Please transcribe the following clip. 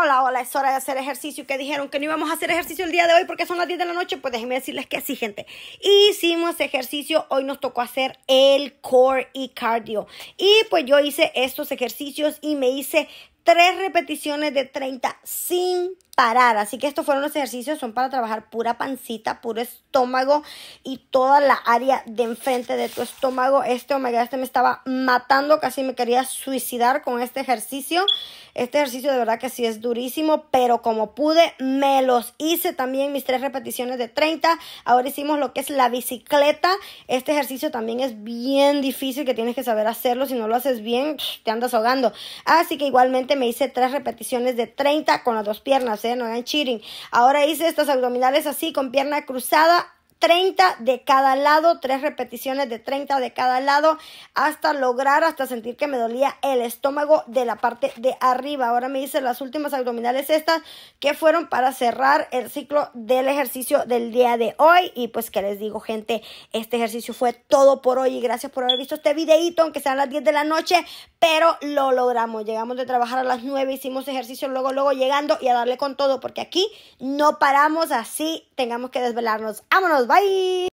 Hola, hola, es hora de hacer ejercicio. Que dijeron que no íbamos a hacer ejercicio el día de hoy porque son las 10 de la noche. Pues déjenme decirles que sí, gente. Hicimos ejercicio. Hoy nos tocó hacer el core y cardio. Y pues yo hice estos ejercicios y me hice tres repeticiones de 30 sin parar. Así que estos fueron los ejercicios, son para trabajar pura pancita, puro estómago y toda la área de enfrente de tu estómago. Este omega este me estaba matando, casi me quería suicidar con este ejercicio. Este ejercicio de verdad que sí es durísimo, pero como pude, me los hice también mis tres repeticiones de 30. Ahora hicimos lo que es la bicicleta. Este ejercicio también es bien difícil que tienes que saber hacerlo. Si no lo haces bien, te andas ahogando. Así que igualmente me hice tres repeticiones de 30 con las dos piernas, ¿eh? No eran cheating. Ahora hice estas abdominales así con pierna cruzada 30 de cada lado, tres repeticiones de 30 de cada lado, hasta lograr, hasta sentir que me dolía el estómago de la parte de arriba. Ahora me hice las últimas abdominales estas que fueron para cerrar el ciclo del ejercicio del día de hoy. Y pues que les digo, gente, este ejercicio fue todo por hoy y gracias por haber visto este videito, aunque sean las 10 de la noche, pero lo logramos. Llegamos de trabajar a las 9, hicimos ejercicio, luego, luego llegando y a darle con todo, porque aquí no paramos así, tengamos que desvelarnos. Vámonos. バイ